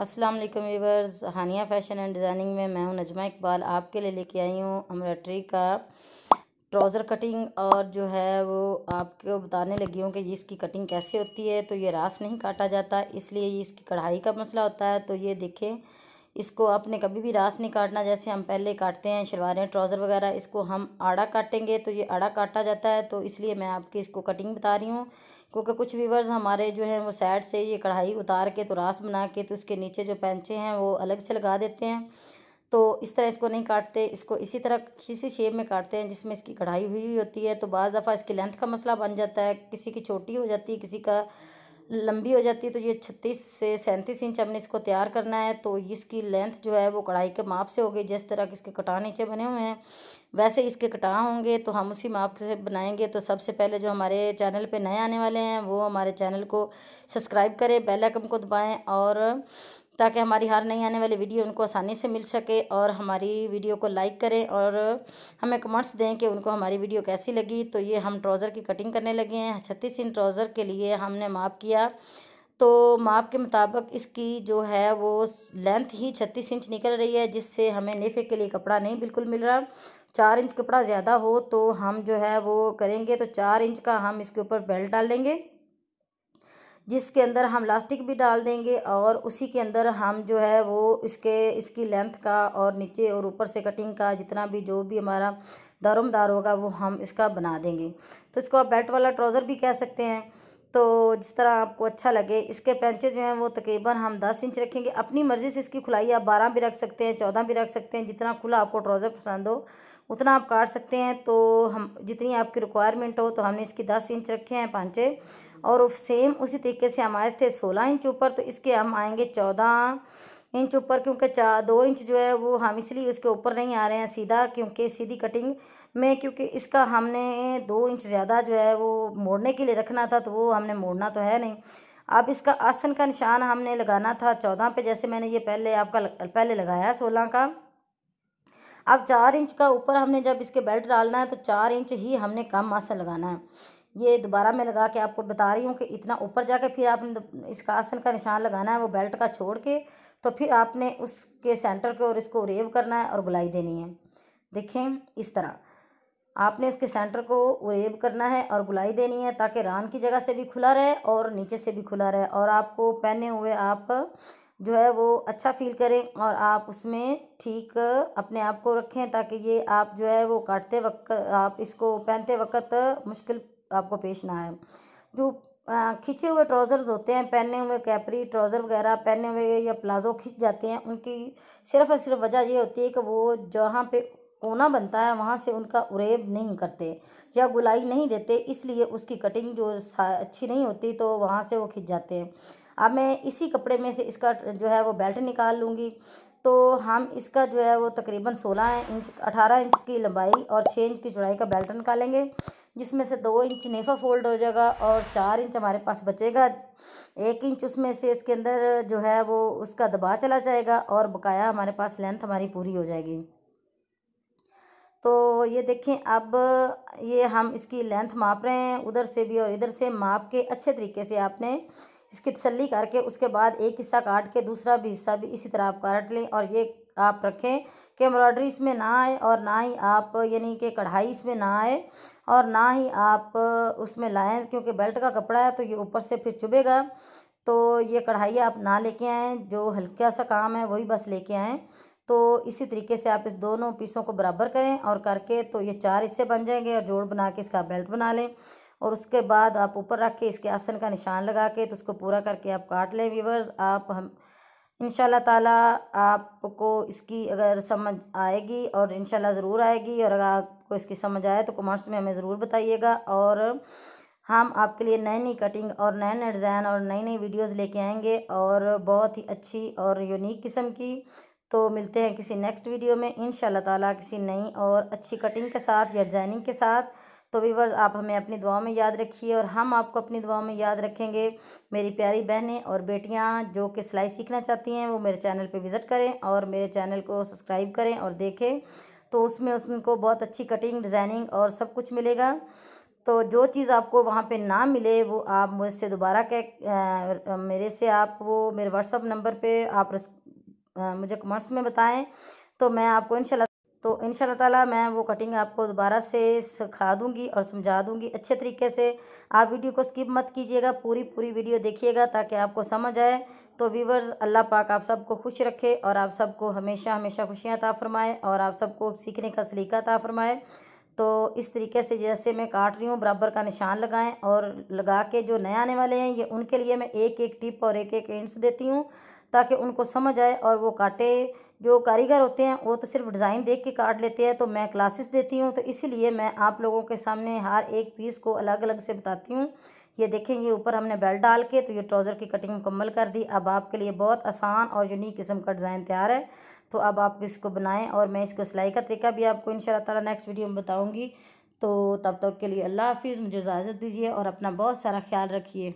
अस्सलाम वालेकुम viewers Hania fashion and designing में मैं हूं नजमा इकबाल आपके लिए लेके आई हूं एम्ब्रॉयड्री का ट्राउज़र कटिंग और जो है वो आपको बताने लगी हूँ कि इसकी कटिंग कैसे होती है तो ये रास नहीं काटा जाता इसलिए इसकी कढ़ाई का मसला होता है तो ये देखें इसको आपने कभी भी रास नहीं काटना जैसे हम पहले काटते हैं शलवारें ट्राउज़र वगैरह इसको हम आड़ा काटेंगे तो ये आड़ा काटा जाता है तो इसलिए मैं आपकी इसको कटिंग बता रही हूँ क्योंकि कुछ व्यूवर्स हमारे जो हैं वो साइड से ये कढ़ाई उतार के तो रास बना के तो उसके नीचे जो पैंचे हैं वो अलग से लगा देते हैं तो इस तरह इसको नहीं काटते इसको इसी तरह किसी शेप में काटते हैं जिसमें इसकी कढ़ाई हुई होती है तो बज़ दफ़ा इसकी लेंथ का मसला बन जाता है किसी की छोटी हो जाती है किसी का लंबी हो जाती है तो ये छत्तीस से सैंतीस इंच हमने इसको तैयार करना है तो इसकी लेंथ जो है वो कढ़ाई के माप से होगी जिस तरह के इसके कटा नीचे बने हुए हैं वैसे इसके कटा होंगे तो हम उसी माप से बनाएंगे तो सबसे पहले जो हमारे चैनल पे नए आने वाले हैं वो हमारे चैनल को सब्सक्राइब करें बेल को दबाएँ और ताकि हमारी हर नई आने वाली वीडियो उनको आसानी से मिल सके और हमारी वीडियो को लाइक करें और हमें कमेंट्स दें कि उनको हमारी वीडियो कैसी लगी तो ये हम ट्राउज़र की कटिंग करने लगे हैं छत्तीस इंच ट्राउज़र के लिए हमने माप किया तो माप के मुताबिक इसकी जो है वो लेंथ ही छत्तीस इंच निकल रही है जिससे हमें नेफे के लिए कपड़ा नहीं बिल्कुल मिल रहा चार इंच कपड़ा ज़्यादा हो तो हम जो है वो करेंगे तो चार इंच का हम इसके ऊपर बेल्ट डाल जिसके अंदर हम लास्टिक भी डाल देंगे और उसी के अंदर हम जो है वो इसके इसकी लेंथ का और नीचे और ऊपर से कटिंग का जितना भी जो भी हमारा दारोमदार होगा वो हम इसका बना देंगे तो इसको आप बेल्ट वाला ट्राउज़र भी कह सकते हैं तो जिस तरह आपको अच्छा लगे इसके पेंचे जो हैं वो तकरीबन हम दस इंच रखेंगे अपनी मर्ज़ी से इसकी खुलाई आप बारह भी रख सकते हैं चौदह भी रख सकते हैं जितना खुला आपको ट्राउज़र पसंद हो उतना आप काट सकते हैं तो हम जितनी आपकी रिक्वायरमेंट हो तो हमने इसकी दस इंच रखे हैं पाँचे और सेम उसी तरीके से हम आए थे सोलह इंच ऊपर तो इसके हम आएँगे चौदह इंच ऊपर क्योंकि चार दो इंच जो है वो हम इसलिए इसके ऊपर नहीं आ रहे हैं सीधा क्योंकि सीधी कटिंग में क्योंकि इसका हमने दो इंच ज़्यादा जो है वो मोड़ने के लिए रखना था तो वो हमने मोड़ना तो है नहीं अब इसका आसन का निशान हमने लगाना था चौदह पे जैसे मैंने ये पहले आपका पहले लगाया सोलह का अब चार इंच का ऊपर हमने जब इसके बेल्ट डालना है तो चार इंच ही हमने कम आसन लगाना है ये दोबारा मैं लगा के आपको बता रही हूँ कि इतना ऊपर जाके फिर आपने इसका आसन का निशान लगाना है वो बेल्ट का छोड़ के तो फिर आपने उसके सेंटर को और इसको रेव करना है और गुलाई देनी है देखें इस तरह आपने उसके सेंटर को रेब करना है और गुलाई देनी है ताकि रान की जगह से भी खुला रहे और नीचे से भी खुला रहे और आपको पहने हुए आप जो है वो अच्छा फील करें और आप उसमें ठीक अपने आप को रखें ताकि ये आप जो है वो काटते वक्त आप इसको पहनते वक्त मुश्किल आपको पेश ना आए जो खींचे हुए ट्राउज़र्स होते हैं पहने हुए कैपरी ट्राउज़र वगैरह पहने हुए या प्लाजो खींच जाते हैं उनकी सिर्फ और सिर्फ वजह ये होती है कि वो जहाँ पे कोना बनता है वहाँ से उनका उरेब नहीं करते या गुलाई नहीं देते इसलिए उसकी कटिंग जो अच्छी नहीं होती तो वहाँ से वो खिंच जाते हैं अब मैं इसी कपड़े में से इसका जो है वो बेल्ट निकाल लूँगी तो हम इसका जो है वो तकरीबन सोलह इंच अठारह इंच की लंबाई और छः इंच की चौड़ाई का बेल्ट निकालेंगे जिसमें से दो इंच नेफा फोल्ड हो जाएगा और चार इंच हमारे पास बचेगा एक इंच उसमें से इसके अंदर जो है वो उसका दबा चला जाएगा और बकाया हमारे पास लेंथ हमारी पूरी हो जाएगी तो ये देखें अब ये हम इसकी लेंथ माप रहे हैं उधर से भी और इधर से माप के अच्छे तरीके से आपने इसकी तसली करके उसके बाद एक हिस्सा काट के दूसरा भी हिस्सा भी इसी तरह आप काट लें और ये आप रखें कि एम्ब्रॉयडरी इसमें ना आए और ना ही आप यानी कि कढ़ाई इसमें ना आए और ना ही आप उसमें लाएँ क्योंकि बेल्ट का कपड़ा है तो ये ऊपर से फिर चुभेगा तो ये कढ़ाई आप ना लेके आएँ जो हल्का सा काम है वही बस लेके आएँ तो इसी तरीके से आप इस दोनों पीसों को बराबर करें और करके तो ये चार हिस्से बन जाएंगे और जोड़ बना के इसका बेल्ट बना लें और उसके बाद आप ऊपर रख के इसके आसन का निशान लगा के तो उसको पूरा करके आप काट लें व्यूवर्स आप हम इन ताला आपको इसकी अगर समझ आएगी और इन ज़रूर आएगी और अगर आपको इसकी समझ आए तो कमेंट्स में हमें ज़रूर बताइएगा और हम आपके लिए नई नई कटिंग और नए नए डिज़ाइन और नई नई वीडियोस लेके आएंगे और बहुत ही अच्छी और यूनिक किस्म की तो मिलते हैं किसी नेक्स्ट वीडियो में इन ताला किसी नई और अच्छी कटिंग के साथ या डिज़ाइनिंग के साथ तो वीवर्स आप हमें अपनी दुआओं में याद रखिए और हम आपको अपनी दुआओं में याद रखेंगे मेरी प्यारी बहनें और बेटियाँ जो कि सिलाई सीखना चाहती हैं वो मेरे चैनल पर विज़िट करें और मेरे चैनल को सब्सक्राइब करें और देखें तो उसमें उनको बहुत अच्छी कटिंग डिज़ाइनिंग और सब कुछ मिलेगा तो जो चीज़ आपको वहाँ पे ना मिले वो आप मुझसे दोबारा कह मेरे से आप वो मेरे व्हाट्सअप नंबर पे आप आ, मुझे कमेंट्स में बताएं तो मैं आपको इन तो इन ताला मैं वो कटिंग आपको दोबारा से सिखा दूँगी और समझा दूँगी अच्छे तरीके से आप वीडियो को स्किप मत कीजिएगा पूरी पूरी वीडियो देखिएगा ताकि आपको समझ आए तो वीवर्स अल्लाह पाक आप सबको खुश रखे और आप सबको हमेशा हमेशा खुशियाँ ता फरमाए और आप सबको सीखने का सलीका ता फरमाए तो इस तरीके से जैसे मैं काट रही हूँ बराबर का निशान लगाएं और लगा के जो नए आने वाले हैं ये उनके लिए मैं एक एक टिप और एक एक इंट्स देती हूँ ताकि उनको समझ आए और वो काटे जो कारीगर होते हैं वो तो सिर्फ डिज़ाइन देख के काट लेते हैं तो मैं क्लासेस देती हूँ तो इसीलिए मैं आप लोगों के सामने हर एक पीस को अलग अलग से बताती हूँ ये देखें ये ऊपर हमने बेल्ट डाल के तो ये ट्राउज़र की कटिंग मुकम्मल कर दी अब आपके लिए बहुत आसान और यूनिक किस्म का डिज़ाइन तैयार है तो अब आप इसको बनाएं और मैं इसको सिलाई का तरीका भी आपको इन ताला नेक्स्ट वीडियो में बताऊँगी तो तब तक के लिए अल्लाह हाफिज़ मुझे इजाज़त दीजिए और अपना बहुत सारा ख्याल रखिए